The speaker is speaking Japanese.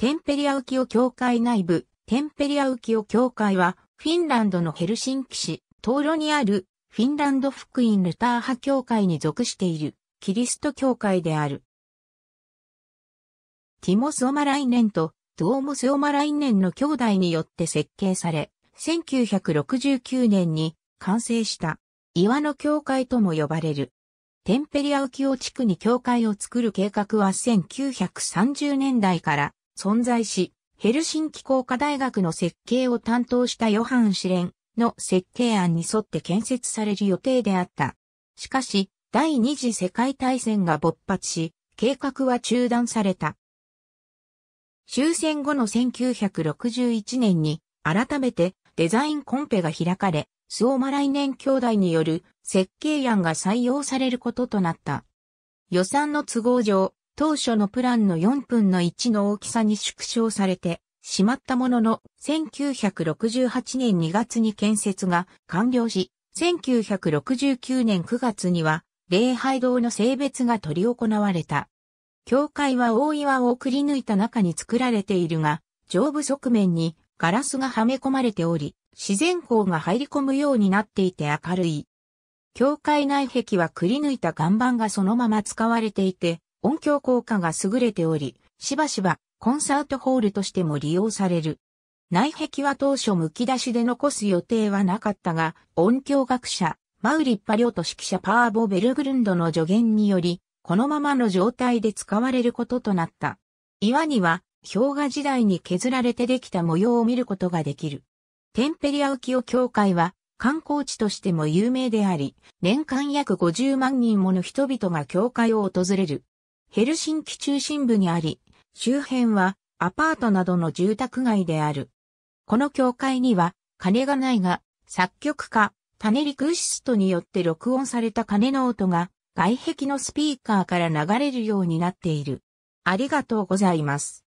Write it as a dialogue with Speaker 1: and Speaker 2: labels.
Speaker 1: テンペリアウキオ協会内部、テンペリアウキオ協会は、フィンランドのヘルシンキ市、東路にある、フィンランド福音ルター派協会に属している、キリスト教会である。ティモス・オマライネンと、ドーモス・オマライネンの兄弟によって設計され、1969年に完成した岩の教会とも呼ばれる。テンペリアウキオ地区に教会を作る計画は1930年代から存在し、ヘルシンキ工科大学の設計を担当したヨハン・シレンの設計案に沿って建設される予定であった。しかし、第二次世界大戦が勃発し、計画は中断された。終戦後の1961年に、改めてデザインコンペが開かれ、スオマライネン兄弟による設計案が採用されることとなった。予算の都合上、当初のプランの4分の1の大きさに縮小されてしまったものの、1968年2月に建設が完了し、1969年9月には礼拝堂の性別が取り行われた。教会は大岩をくり抜いた中に作られているが、上部側面にガラスがはめ込まれており、自然光が入り込むようになっていて明るい。教会内壁はくり抜いた岩盤がそのまま使われていて、音響効果が優れており、しばしばコンサートホールとしても利用される。内壁は当初剥き出しで残す予定はなかったが、音響学者、マウリッパート指揮者パーボ・ベルグルンドの助言により、このままの状態で使われることとなった。岩には、氷河時代に削られてできた模様を見ることができる。テンペリア浮世教会は観光地としても有名であり、年間約50万人もの人々が教会を訪れる。ヘルシンキ中心部にあり、周辺はアパートなどの住宅街である。この教会には、鐘がないが、作曲家、タネリクシストによって録音された鐘の音が、外壁のスピーカーから流れるようになっている。ありがとうございます。